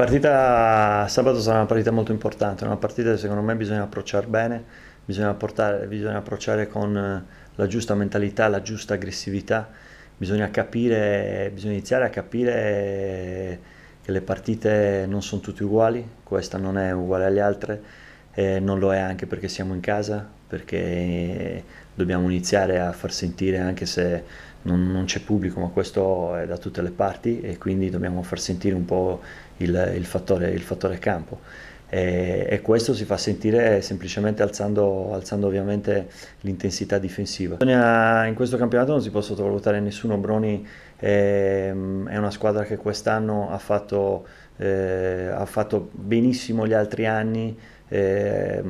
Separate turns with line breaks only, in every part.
La partita sabato sarà una partita molto importante, una partita che secondo me bisogna approcciare bene, bisogna, portare, bisogna approcciare con eh, la giusta mentalità, la giusta aggressività, bisogna, capire, bisogna iniziare a capire che le partite non sono tutte uguali, questa non è uguale alle altre, eh, non lo è anche perché siamo in casa, perché dobbiamo iniziare a far sentire anche se non, non c'è pubblico, ma questo è da tutte le parti e quindi dobbiamo far sentire un po' il, il, fattore, il fattore, campo. E, e, questo si fa sentire semplicemente alzando, alzando ovviamente l'intensità difensiva. In questo campionato non si può sottovalutare nessuno, Broni ehm, è una squadra che quest'anno ha, eh, ha fatto benissimo gli altri anni, eh,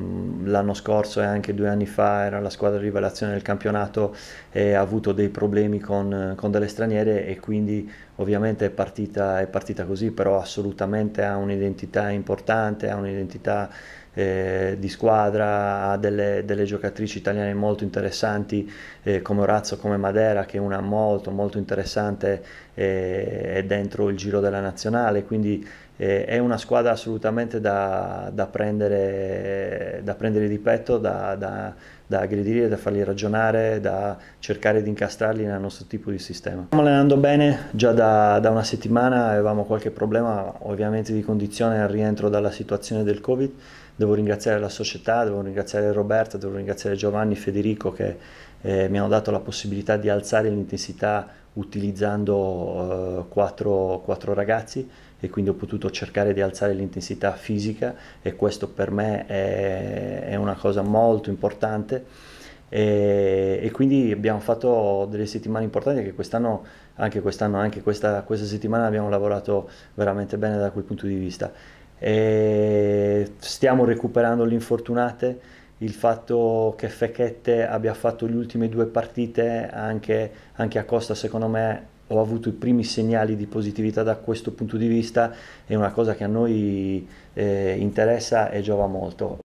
l'anno scorso e anche due anni fa era la squadra di rivelazione del campionato e ha avuto dei problemi con, con delle straniere e quindi ovviamente è partita, è partita così, però assolutamente ha un'identità importante, ha un'identità eh, di squadra, ha delle, delle, giocatrici italiane molto interessanti eh, come Orazzo, come Madera, che è una molto molto interessante eh, è dentro il giro della nazionale, quindi eh, è una squadra assolutamente da, da, prendere, da prendere, di petto, da, da, da aggredire, da farli ragionare, da cercare di incastrarli nel nostro tipo di sistema. Stiamo allenando bene, già da, una settimana avevamo qualche problema ovviamente di condizione al rientro dalla situazione del Covid, devo ringraziare la società, devo ringraziare Roberto, devo ringraziare Giovanni, Federico che eh, mi hanno dato la possibilità di alzare l'intensità utilizzando eh, quattro, quattro ragazzi e quindi ho potuto cercare di alzare l'intensità fisica e questo per me è, è una cosa molto importante e, e, quindi abbiamo fatto delle settimane importanti che quest'anno, anche quest'anno, anche questa, questa settimana abbiamo lavorato veramente bene da quel punto di vista. E, stiamo recuperando le infortunate, il fatto che Fechette abbia fatto le ultime due partite anche, anche a Costa secondo me ho avuto i primi segnali di positività da questo punto di vista è una cosa che a noi eh, interessa e giova molto.